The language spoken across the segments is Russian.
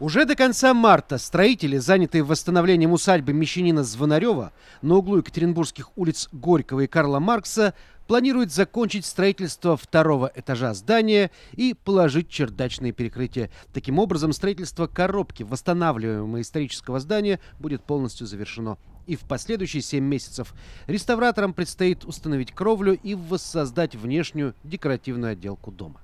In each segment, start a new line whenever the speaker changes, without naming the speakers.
Уже до конца марта строители, занятые восстановлением усадьбы Мещанина Звонарева на углу Екатеринбургских улиц Горького и Карла Маркса, планируют закончить строительство второго этажа здания и положить чердачные перекрытия. Таким образом, строительство коробки, восстанавливаемого исторического здания, будет полностью завершено. И в последующие 7 месяцев реставраторам предстоит установить кровлю и воссоздать внешнюю декоративную отделку дома.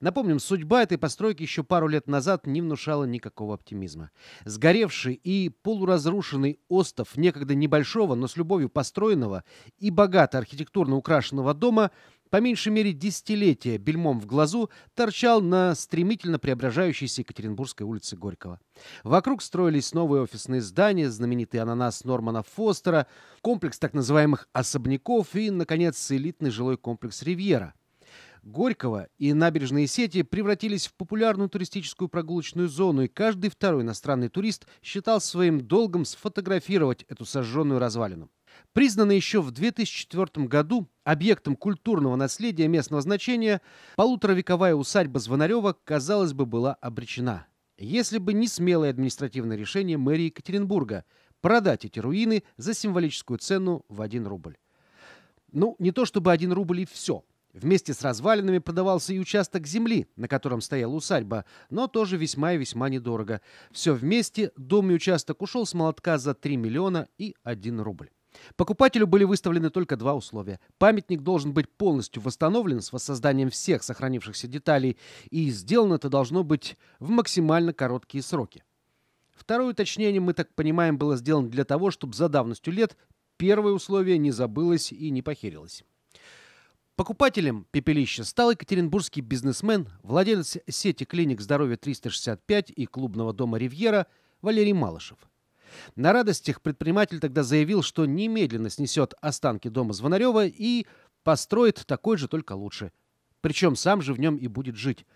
Напомним, судьба этой постройки еще пару лет назад не внушала никакого оптимизма. Сгоревший и полуразрушенный остов некогда небольшого, но с любовью построенного и богато архитектурно украшенного дома по меньшей мере десятилетия бельмом в глазу торчал на стремительно преображающейся Екатеринбургской улице Горького. Вокруг строились новые офисные здания, знаменитый ананас Нормана Фостера, комплекс так называемых особняков и, наконец, элитный жилой комплекс «Ривьера», Горького и набережные сети превратились в популярную туристическую прогулочную зону, и каждый второй иностранный турист считал своим долгом сфотографировать эту сожженную развалину. Признанный еще в 2004 году объектом культурного наследия местного значения, полуторавековая усадьба Звонарева, казалось бы, была обречена. Если бы не смелое административное решение мэрии Екатеринбурга продать эти руины за символическую цену в 1 рубль. Ну, не то чтобы 1 рубль и все – Вместе с развалинами продавался и участок земли, на котором стояла усадьба, но тоже весьма и весьма недорого. Все вместе дом и участок ушел с молотка за 3 миллиона и 1 рубль. Покупателю были выставлены только два условия. Памятник должен быть полностью восстановлен с воссозданием всех сохранившихся деталей, и сделано это должно быть в максимально короткие сроки. Второе уточнение, мы так понимаем, было сделано для того, чтобы за давностью лет первое условие не забылось и не похерилось. Покупателем пепелища стал екатеринбургский бизнесмен, владелец сети клиник здоровья 365 и клубного дома «Ривьера» Валерий Малышев. На радостях предприниматель тогда заявил, что немедленно снесет останки дома Звонарева и построит такой же, только лучше причем сам же в нем и будет жить.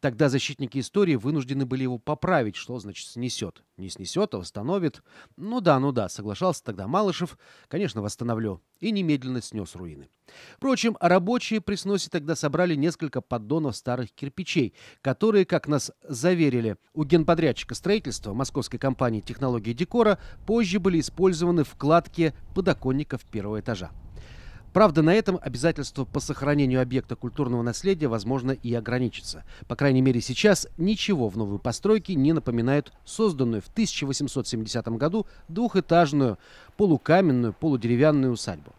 Тогда защитники истории вынуждены были его поправить, что значит снесет. Не снесет, а восстановит. Ну да, ну да, соглашался тогда Малышев. Конечно, восстановлю. И немедленно снес руины. Впрочем, рабочие при сносе тогда собрали несколько поддонов старых кирпичей, которые, как нас заверили, у генподрядчика строительства московской компании технологии декора позже были использованы в кладке подоконников первого этажа. Правда, на этом обязательство по сохранению объекта культурного наследия, возможно, и ограничится. По крайней мере, сейчас ничего в новой постройке не напоминает созданную в 1870 году двухэтажную полукаменную полудеревянную усадьбу.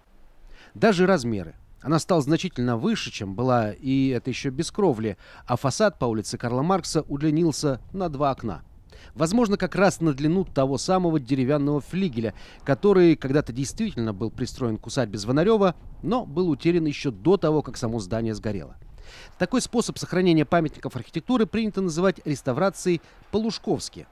Даже размеры. Она стала значительно выше, чем была, и это еще без кровли, а фасад по улице Карла Маркса удлинился на два окна – Возможно, как раз на длину того самого деревянного флигеля, который когда-то действительно был пристроен к усадьбе Звонарева, но был утерян еще до того, как само здание сгорело. Такой способ сохранения памятников архитектуры принято называть реставрацией по-лужковски.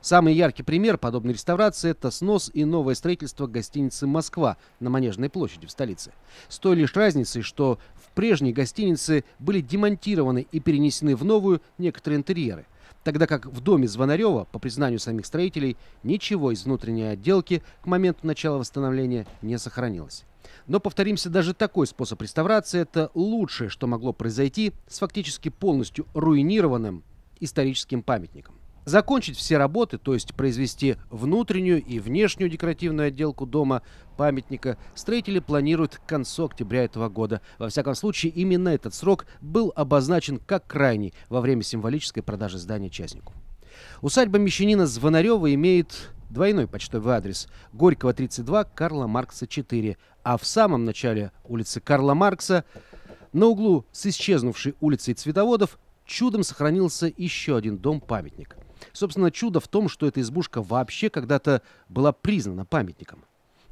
Самый яркий пример подобной реставрации – это снос и новое строительство гостиницы «Москва» на Манежной площади в столице. С той лишь разницей, что в прежней гостинице были демонтированы и перенесены в новую некоторые интерьеры тогда как в доме Звонарева, по признанию самих строителей, ничего из внутренней отделки к моменту начала восстановления не сохранилось. Но, повторимся, даже такой способ реставрации – это лучшее, что могло произойти с фактически полностью руинированным историческим памятником. Закончить все работы, то есть произвести внутреннюю и внешнюю декоративную отделку дома памятника, строители планируют к концу октября этого года. Во всяком случае, именно этот срок был обозначен как крайний во время символической продажи здания частнику. Усадьба мещанина Звонарева имеет двойной почтовый адрес. Горького, 32, Карла Маркса, 4. А в самом начале улицы Карла Маркса, на углу с исчезнувшей улицей Цветоводов, чудом сохранился еще один дом-памятник. Собственно, чудо в том, что эта избушка вообще когда-то была признана памятником.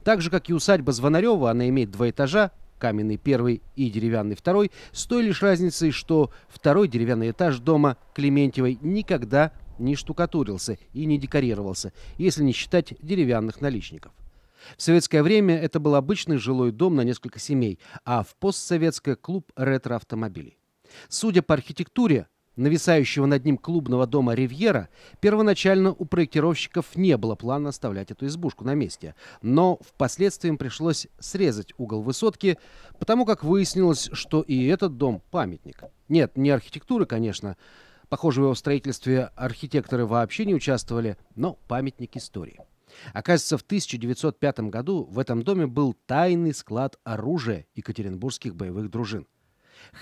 Так же, как и усадьба Звонарева, она имеет два этажа, каменный первый и деревянный второй, с той лишь разницей, что второй деревянный этаж дома Клементьевой никогда не штукатурился и не декорировался, если не считать деревянных наличников. В советское время это был обычный жилой дом на несколько семей, а в постсоветское – клуб ретро-автомобилей. Судя по архитектуре, нависающего над ним клубного дома «Ривьера», первоначально у проектировщиков не было плана оставлять эту избушку на месте. Но впоследствии им пришлось срезать угол высотки, потому как выяснилось, что и этот дом – памятник. Нет, не архитектуры, конечно. Похоже, в его строительстве архитекторы вообще не участвовали, но памятник истории. Оказывается, в 1905 году в этом доме был тайный склад оружия екатеринбургских боевых дружин.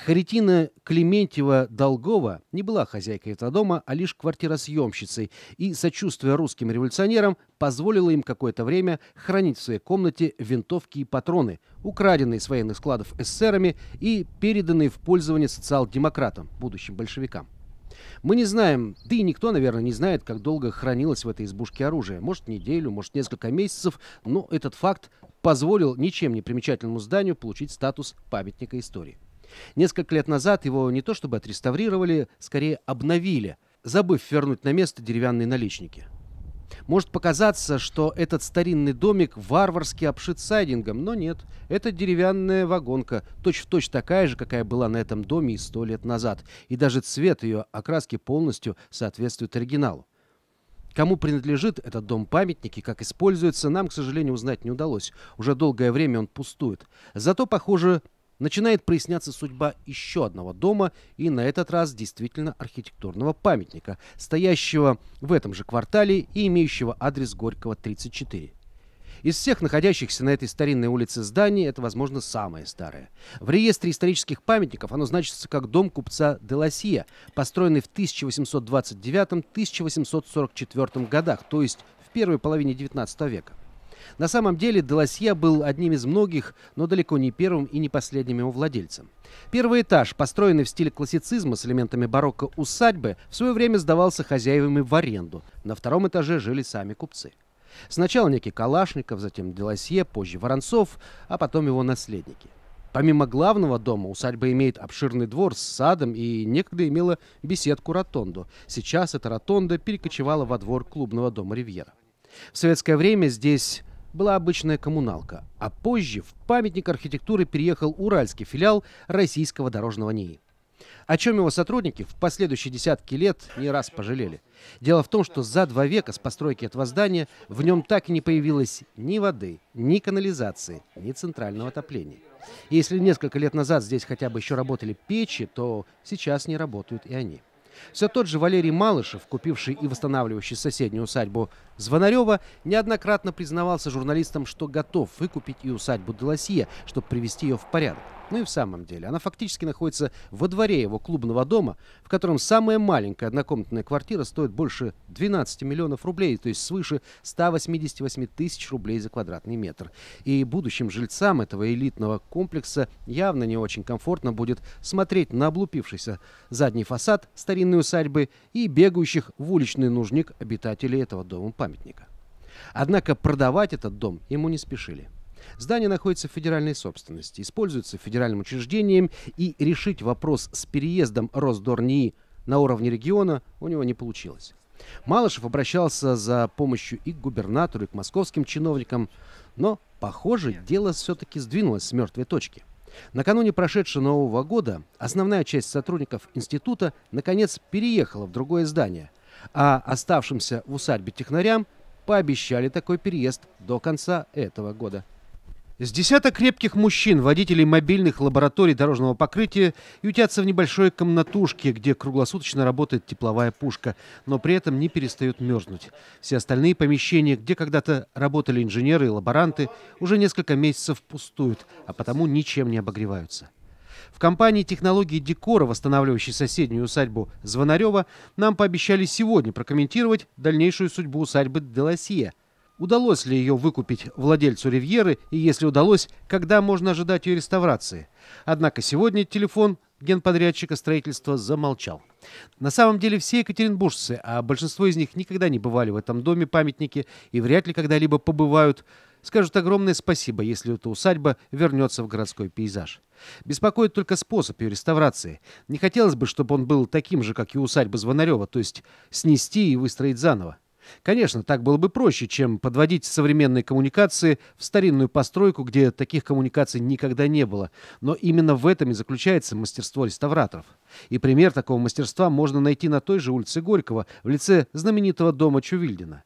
Харитина Клементьева-Долгова не была хозяйкой этого дома, а лишь квартиросъемщицей, и, сочувствуя русским революционерам, позволила им какое-то время хранить в своей комнате винтовки и патроны, украденные с военных складов эсерами и переданные в пользование социал-демократам, будущим большевикам. Мы не знаем, да и никто, наверное, не знает, как долго хранилось в этой избушке оружие. Может, неделю, может, несколько месяцев, но этот факт позволил ничем не примечательному зданию получить статус памятника истории. Несколько лет назад его не то чтобы отреставрировали, скорее обновили, забыв вернуть на место деревянные наличники. Может показаться, что этот старинный домик варварски обшит сайдингом, но нет. Это деревянная вагонка, точь-в-точь точь такая же, какая была на этом доме и сто лет назад. И даже цвет ее окраски полностью соответствует оригиналу. Кому принадлежит этот дом-памятник и как используется, нам, к сожалению, узнать не удалось. Уже долгое время он пустует. Зато, похоже, начинает проясняться судьба еще одного дома, и на этот раз действительно архитектурного памятника, стоящего в этом же квартале и имеющего адрес Горького 34. Из всех находящихся на этой старинной улице зданий это, возможно, самое старое. В реестре исторических памятников оно значится как дом купца Деласье, построенный в 1829-1844 годах, то есть в первой половине XIX века. На самом деле Деласье был одним из многих, но далеко не первым и не последним его владельцем. Первый этаж, построенный в стиле классицизма с элементами барокко усадьбы, в свое время сдавался хозяевами в аренду. На втором этаже жили сами купцы. Сначала некий Калашников, затем Деласье, позже Воронцов, а потом его наследники. Помимо главного дома, усадьба имеет обширный двор с садом и некогда имела беседку-ротонду. Сейчас эта ротонда перекочевала во двор клубного дома «Ривьера». В советское время здесь была обычная коммуналка, а позже в памятник архитектуры переехал уральский филиал российского дорожного НИИ. О чем его сотрудники в последующие десятки лет не раз пожалели. Дело в том, что за два века с постройки этого здания в нем так и не появилось ни воды, ни канализации, ни центрального отопления. И если несколько лет назад здесь хотя бы еще работали печи, то сейчас не работают и они. Все тот же Валерий Малышев, купивший и восстанавливающий соседнюю усадьбу Звонарева неоднократно признавался журналистам, что готов выкупить и усадьбу Делосье, чтобы привести ее в порядок. Ну и в самом деле, она фактически находится во дворе его клубного дома, в котором самая маленькая однокомнатная квартира стоит больше 12 миллионов рублей, то есть свыше 188 тысяч рублей за квадратный метр. И будущим жильцам этого элитного комплекса явно не очень комфортно будет смотреть на облупившийся задний фасад старинной усадьбы и бегающих в уличный нужник обитателей этого дома памяти памятника. Однако продавать этот дом ему не спешили. Здание находится в федеральной собственности, используется федеральным учреждением, и решить вопрос с переездом Росдорнии на уровне региона у него не получилось. Малышев обращался за помощью и к губернатору, и к московским чиновникам, но, похоже, дело все-таки сдвинулось с мертвой точки. Накануне прошедшего Нового года основная часть сотрудников института наконец переехала в другое здание, а оставшимся в усадьбе технарям пообещали такой переезд до конца этого года. С десяток крепких мужчин, водителей мобильных лабораторий дорожного покрытия, ютятся в небольшой комнатушке, где круглосуточно работает тепловая пушка, но при этом не перестают мерзнуть. Все остальные помещения, где когда-то работали инженеры и лаборанты, уже несколько месяцев пустуют, а потому ничем не обогреваются. В компании технологии декора, восстанавливающей соседнюю усадьбу Звонарева, нам пообещали сегодня прокомментировать дальнейшую судьбу усадьбы Делосье. Удалось ли ее выкупить владельцу «Ривьеры» и, если удалось, когда можно ожидать ее реставрации? Однако сегодня телефон генподрядчика строительства замолчал. На самом деле все екатеринбуржцы, а большинство из них никогда не бывали в этом доме памятники и вряд ли когда-либо побывают, скажут огромное спасибо, если эта усадьба вернется в городской пейзаж. Беспокоит только способ ее реставрации. Не хотелось бы, чтобы он был таким же, как и усадьба Звонарева, то есть снести и выстроить заново. Конечно, так было бы проще, чем подводить современные коммуникации в старинную постройку, где таких коммуникаций никогда не было. Но именно в этом и заключается мастерство реставраторов. И пример такого мастерства можно найти на той же улице Горького в лице знаменитого дома Чувильдина.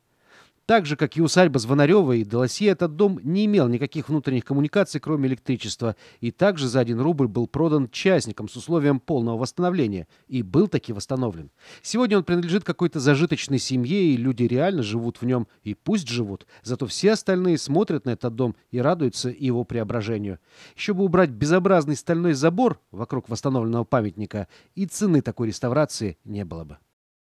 Так же, как и усадьба Звонарева и Долосье, этот дом не имел никаких внутренних коммуникаций, кроме электричества, и также за один рубль был продан частникам с условием полного восстановления, и был таки восстановлен. Сегодня он принадлежит какой-то зажиточной семье, и люди реально живут в нем, и пусть живут, зато все остальные смотрят на этот дом и радуются его преображению. Еще бы убрать безобразный стальной забор вокруг восстановленного памятника, и цены такой реставрации не было бы.